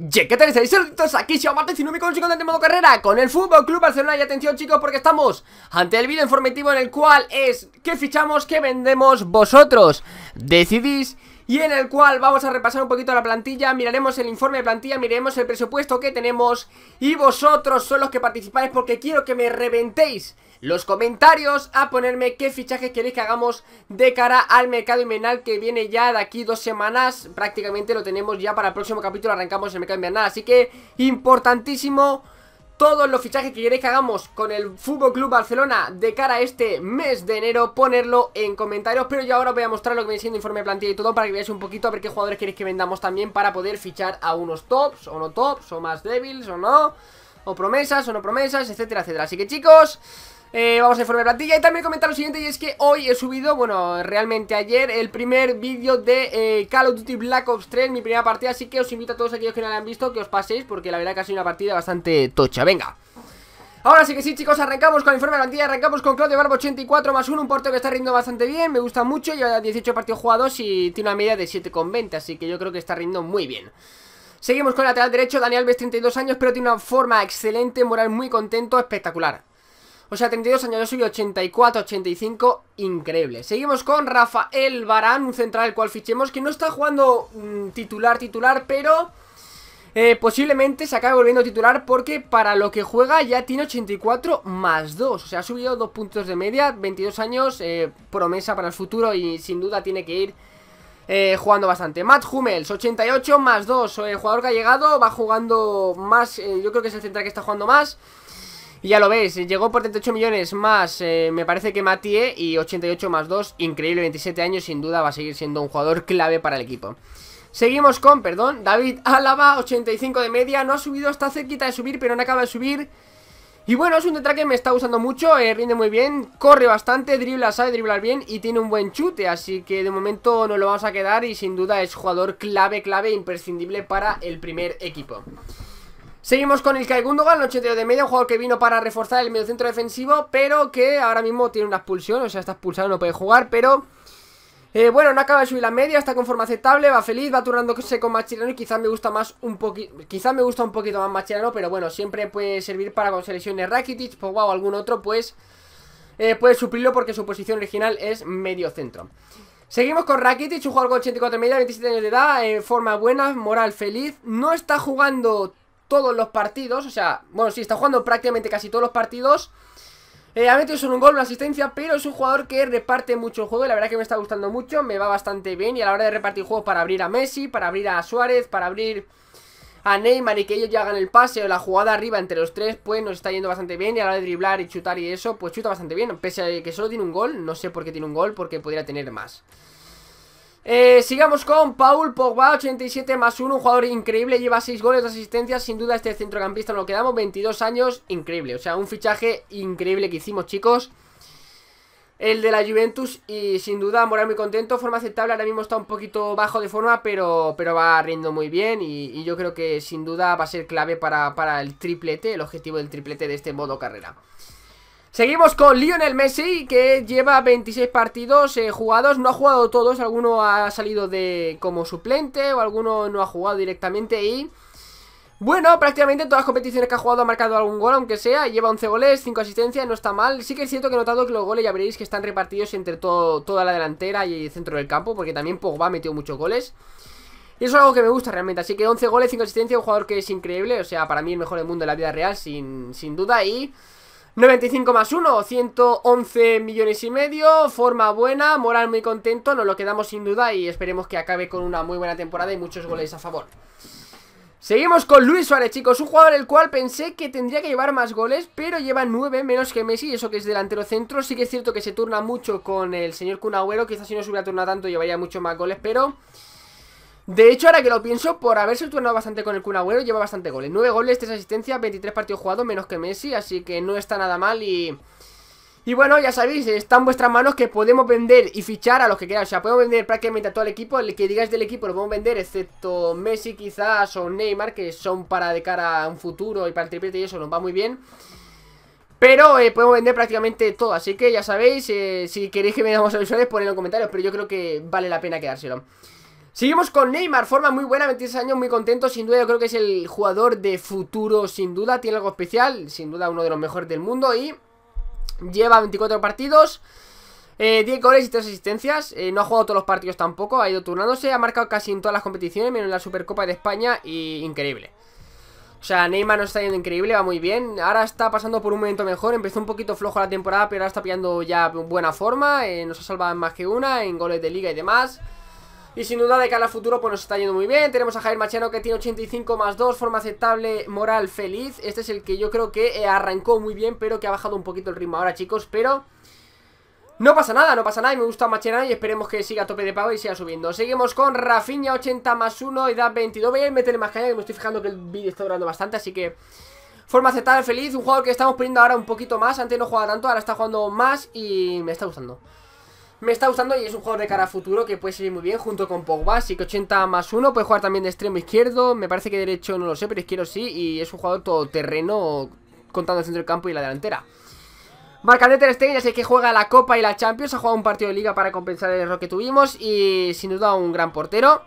Yeah, ¿Qué tal aquí Xiao Martes y no me consigo de modo carrera con el Fútbol Club Barcelona y atención chicos porque estamos ante el vídeo informativo en el cual es qué fichamos, qué vendemos, vosotros decidís y en el cual vamos a repasar un poquito la plantilla, miraremos el informe de plantilla, miraremos el presupuesto que tenemos y vosotros son los que participáis porque quiero que me reventéis los comentarios a ponerme qué fichajes queréis que hagamos de cara al mercado invernal que viene ya de aquí dos semanas, prácticamente lo tenemos ya para el próximo capítulo, arrancamos el mercado invernal, así que importantísimo todos los fichajes que queréis que hagamos con el Fútbol Club Barcelona de cara a este mes de enero, ponerlo en comentarios. Pero yo ahora os voy a mostrar lo que viene siendo informe de plantilla y todo para que veáis un poquito a ver qué jugadores queréis que vendamos también para poder fichar a unos tops o no tops, o más débiles o no, o promesas o no promesas, etcétera, etcétera. Así que chicos. Eh, vamos a de plantilla y también comentar lo siguiente y es que hoy he subido, bueno, realmente ayer el primer vídeo de eh, Call of Duty Black Ops 3, mi primera partida, así que os invito a todos aquellos que no la han visto que os paséis porque la verdad que ha sido una partida bastante tocha, venga. Ahora sí que sí chicos, arrancamos con el informe de plantilla, arrancamos con Claudio Barbo 84 más 1, un porteo que está riendo bastante bien, me gusta mucho, lleva 18 partidos jugados y tiene una media de 7,20, así que yo creo que está riendo muy bien. Seguimos con el lateral derecho, Daniel Alves 32 años, pero tiene una forma excelente, moral muy contento, espectacular. O sea, 32 años, subió subido 84, 85, increíble. Seguimos con Rafael Barán, un central al cual fichemos, que no está jugando mm, titular, titular, pero... Eh, posiblemente se acabe volviendo titular porque para lo que juega ya tiene 84 más 2. O sea, ha subido 2 puntos de media, 22 años, eh, promesa para el futuro y sin duda tiene que ir eh, jugando bastante. Matt Hummels, 88 más 2, jugador que ha llegado, va jugando más, yo creo que es el central que está jugando más. Y ya lo veis, llegó por 38 millones más, eh, me parece que Matie y 88 más 2, increíble, 27 años, sin duda va a seguir siendo un jugador clave para el equipo. Seguimos con, perdón, David Álava, 85 de media, no ha subido, está cerquita de subir, pero no acaba de subir. Y bueno, es un detrás que me está gustando mucho, eh, rinde muy bien, corre bastante, dribla, sabe driblar bien y tiene un buen chute, así que de momento no lo vamos a quedar y sin duda es jugador clave, clave, imprescindible para el primer equipo. Seguimos con el Gundogan, el 82 de medio un jugador que vino para reforzar el medio centro defensivo, pero que ahora mismo tiene una expulsión, o sea, está expulsado, no puede jugar, pero... Eh, bueno, no acaba de subir la media, está con forma aceptable, va feliz, va turnándose con Machirano y quizás me gusta más un poquito, quizás me gusta un poquito más Machirano, pero bueno, siempre puede servir para con selecciones Rakitic, Pogba pues, o algún otro, pues eh, puede suplirlo porque su posición original es medio centro. Seguimos con Rakitic, un jugador con 84 media, 27 años de edad, en eh, forma buena, moral feliz, no está jugando todos los partidos. O sea, bueno, sí, está jugando prácticamente casi todos los partidos. Eh, ha metido solo un gol, una asistencia, pero es un jugador que reparte mucho el juego y la verdad que me está gustando mucho, me va bastante bien y a la hora de repartir juegos para abrir a Messi, para abrir a Suárez, para abrir a Neymar y que ellos ya hagan el pase o la jugada arriba entre los tres, pues nos está yendo bastante bien y a la hora de driblar y chutar y eso, pues chuta bastante bien, pese a que solo tiene un gol, no sé por qué tiene un gol, porque podría tener más. Eh, sigamos con Paul Pogba, 87 más 1, un jugador increíble, lleva 6 goles de asistencia, sin duda este centrocampista nos lo quedamos, 22 años, increíble, o sea, un fichaje increíble que hicimos chicos. El de la Juventus y sin duda moral muy contento, forma aceptable, ahora mismo está un poquito bajo de forma, pero, pero va riendo muy bien y, yo creo que sin duda va a ser clave para, para el triplete, el objetivo del triplete de este modo carrera. Seguimos con Lionel Messi, que lleva 26 partidos eh, jugados, no ha jugado todos, alguno ha salido de como suplente o alguno no ha jugado directamente y... Bueno, prácticamente todas las competiciones que ha jugado ha marcado algún gol, aunque sea, lleva 11 goles, 5 asistencias, no está mal. Sí que es cierto que he notado que los goles ya veréis que están repartidos entre toda la delantera y el centro del campo, porque también Pogba ha metido muchos goles. Y eso es algo que me gusta realmente, así que 11 goles, 5 asistencias, un jugador que es increíble, o sea, para mí el mejor del mundo en la vida real, sin, sin duda, y... 95 más 1, 111 millones y medio, forma buena, moral muy contento, nos lo quedamos sin duda y esperemos que acabe con una muy buena temporada y muchos goles a favor. Seguimos con Luis Suárez, chicos, un jugador el cual pensé que tendría que llevar más goles, pero lleva 9 menos que Messi, eso que es delantero centro, sí que es cierto que se turna mucho con el señor Kun Agüero, quizás si no se hubiera turnado tanto llevaría muchos más goles, pero... De hecho, ahora que lo pienso, por haberse turnado bastante con el Kun Agüero, lleva bastante goles. 9 goles, 3 asistencias, 23 partidos jugados, menos que Messi, así que no está nada mal y... Y bueno, ya sabéis, está en vuestras manos que podemos vender y fichar a los que queráis. O sea, podemos vender prácticamente a todo el equipo. El que digáis del equipo lo podemos vender, excepto Messi quizás o Neymar, que son para de cara a un futuro y para el triplete y eso nos va muy bien. Pero eh, podemos vender prácticamente todo, así que ya sabéis, eh, si queréis que me a soluciones, ponedlo en comentarios, pero yo creo que vale la pena quedárselo. Seguimos con Neymar, forma muy buena, 26 años, muy contento, sin duda yo creo que es el jugador de futuro, sin duda, tiene algo especial, sin duda uno de los mejores del mundo y lleva 24 partidos, 10 eh, goles y 3 asistencias, eh, no ha jugado todos los partidos tampoco, ha ido turnándose, ha marcado casi en todas las competiciones, menos en la Supercopa de España y increíble. O sea, Neymar nos está yendo increíble, va muy bien. Ahora está pasando por un momento mejor. Empezó un poquito flojo la temporada, pero ahora está pillando ya buena forma. Eh, nos ha salvado más que una, en goles de liga y demás. Y sin duda de cara al futuro pues nos está yendo muy bien Tenemos a Javier Machano que tiene 85 más 2 Forma aceptable, moral feliz Este es el que yo creo que eh, arrancó muy bien Pero que ha bajado un poquito el ritmo ahora chicos Pero no pasa nada, no pasa nada y me gusta Machena y esperemos que siga a tope de pago y siga subiendo Seguimos con Rafinha 80 más 1, edad 22 Voy meterle más caña que me estoy fijando que el vídeo está durando bastante Así que forma aceptable, feliz, un jugador que estamos poniendo ahora un poquito más Antes no jugaba tanto, ahora está jugando más y me está gustando me está gustando y es un jugador de cara a futuro que puede seguir muy bien junto con Pogba, así que 80 más 1, puede jugar también de extremo izquierdo, me parece que derecho no lo sé, pero izquierdo sí, y es un jugador todoterreno contando el centro del campo y la delantera. Marcante Ter Stegen, el que juega la Copa y la Champions, ha jugado un partido de liga para compensar el error que tuvimos y sin duda un gran portero.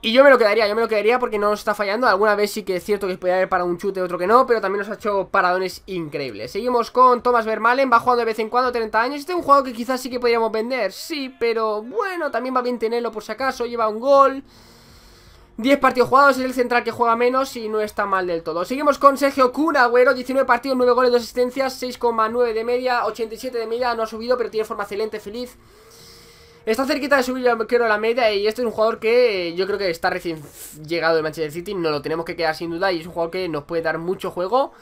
Y yo me lo quedaría, yo me lo quedaría porque no nos está fallando. Alguna vez sí que es cierto que podía haber para un chute, otro que no, pero también nos ha hecho paradones increíbles. Seguimos con Thomas Vermalen, va jugando de vez en cuando, 30 años. Este es un juego que quizás sí que podríamos vender, sí, pero bueno, también va bien tenerlo por si acaso, lleva un gol. 10 partidos jugados, es el central que juega menos y no está mal del todo. Seguimos con Sergio güero, 19 partidos, 9 goles, 2 asistencias, 6,9 de media, 87 de media, no ha subido, pero tiene forma excelente, feliz. Está cerquita de subir, yo creo, la media y este es un jugador que eh, yo creo que está recién llegado del Manchester City, no lo tenemos que quedar sin duda y es un jugador que nos puede dar mucho juego.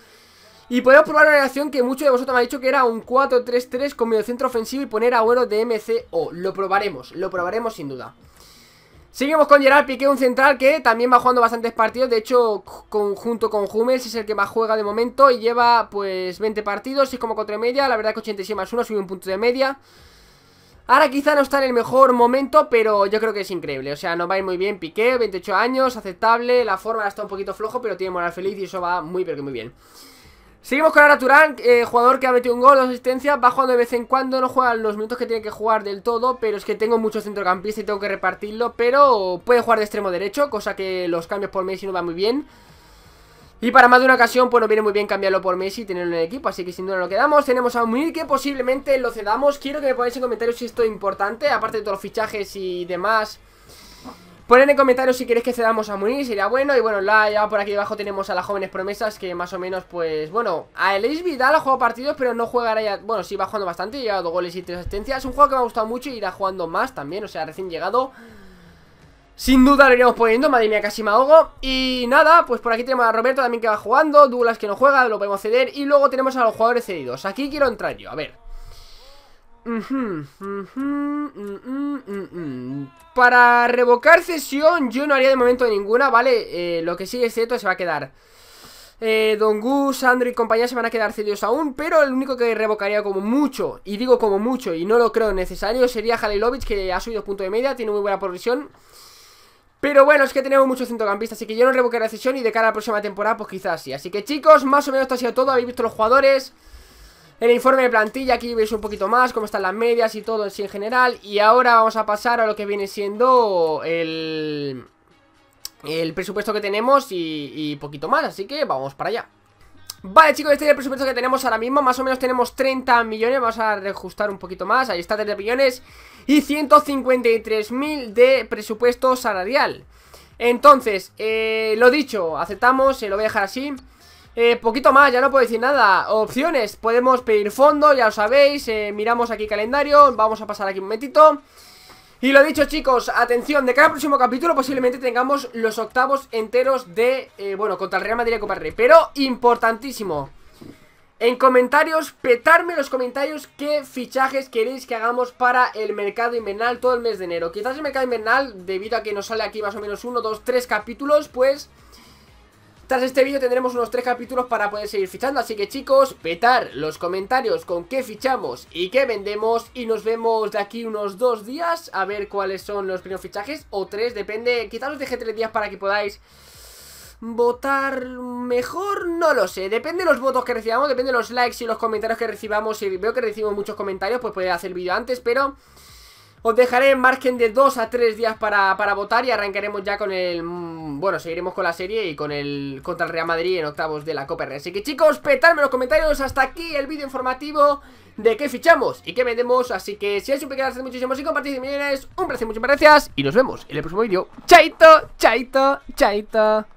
Y podemos probar una relación que muchos de vosotros me han dicho que era un 4-3-3 con medio centro ofensivo y poner a bueno de MCO. Lo probaremos, lo probaremos sin duda. Seguimos con Gerard Piqué, un central que también va jugando bastantes partidos, de hecho conjunto con Hummels es el que más juega de momento y lleva pues 20 partidos, 6,4 contra media, la verdad que 86 más 1, sube un punto de media. Ahora quizá no está en el mejor momento, pero yo creo que es increíble. O sea, no va a ir muy bien. Piqué, 28 años, aceptable. La forma está un poquito flojo, pero tiene moral feliz y eso va muy, pero que muy bien. Seguimos con Ara Turán, eh, jugador que ha metido un gol, dos asistencias, va jugando de vez en cuando, no juega los minutos que tiene que jugar del todo, pero es que tengo muchos centrocampistas y tengo que repartirlo, pero puede jugar de extremo derecho, cosa que los cambios por Messi no va muy bien. Y para más de una ocasión, pues nos viene muy bien cambiarlo por Messi y tenerlo en el equipo, así que sin duda lo quedamos. Tenemos a Munir que posiblemente lo cedamos. Quiero que me pongáis en comentarios si esto es importante, aparte de todos los fichajes y demás. Poned en comentarios si queréis que cedamos a Munir, sería bueno. Y bueno, la, ya por aquí debajo tenemos a las jóvenes promesas que más o menos, pues, bueno, a Elise Vidal ha jugado partidos, pero no jugará ya. Bueno, sí, va jugando bastante, ha dos goles y tres asistencias. Es un juego que me ha gustado mucho y irá jugando más también, o sea, recién llegado. Sin duda lo iremos poniendo, madre mía, casi me Y nada, pues por aquí tenemos a Roberto también que va jugando Douglas que no juega, lo podemos ceder Y luego tenemos a los jugadores cedidos Aquí quiero entrar yo, a ver Para revocar cesión yo no haría de momento ninguna, ¿vale? Eh, lo que sí es cierto se va a quedar eh, Don Gus, Sandro y compañía se van a quedar cedidos aún, pero el único que revocaría como mucho, y digo como mucho, y no lo creo necesario, sería Halilovic, que ha subido punto de media, tiene muy buena progresión. Pero bueno, es que tenemos muchos centrocampistas, así que yo no revoqué la decisión y de cara a la próxima temporada, pues quizás sí. Así que chicos, más o menos esto ha sido todo, habéis visto los jugadores... El informe de plantilla, aquí veis un poquito más Cómo están las medias y todo en en general Y ahora vamos a pasar a lo que viene siendo El, el presupuesto que tenemos y poquito más Así que vamos para allá Vale chicos, este es el presupuesto que tenemos ahora mismo Más o menos tenemos 30 millones Vamos a reajustar un poquito más, ahí está 30 millones Y 153.000 de presupuesto salarial Entonces, eh, lo dicho Aceptamos, se eh, lo voy a dejar así eh, poquito más, ya no puedo decir nada Opciones, podemos pedir fondo, ya lo sabéis Miramos aquí calendario, vamos a pasar aquí un momentito y lo dicho chicos, atención, de cada próximo capítulo posiblemente tengamos los octavos enteros de, eh, bueno, contra el Real Madrid y Copa Rey Pero, importantísimo, en comentarios, petarme los comentarios qué fichajes queréis que hagamos para el mercado invernal todo el mes de enero Quizás el mercado invernal, debido a que nos sale aquí más o menos uno, dos, tres capítulos, pues... Tras este vídeo tendremos unos 3 capítulos para poder seguir fichando, así que chicos, petar los comentarios con qué fichamos y qué vendemos y nos vemos de aquí unos 2 días a ver cuáles son los primeros fichajes o 3, depende, quizás os deje tres días para que podáis votar mejor, no lo sé Depende de los votos que recibamos, depende de los likes y los comentarios que recibamos Si veo que recibimos muchos comentarios, pues puede hacer el vídeo antes, pero... Os dejaré margen de 2 a 3 días para, votar y arrancaremos ya con el... Mm, bueno, seguiremos con la serie y con el contra el Real Madrid en octavos de la Copa R. Así que chicos, petadme los comentarios. Hasta aquí el vídeo informativo de qué fichamos y qué vendemos. Así que si es un pequeño, muchísimo y y millones. Un placer, muchas gracias y nos vemos en el próximo vídeo. Chaito, chaito, chaito.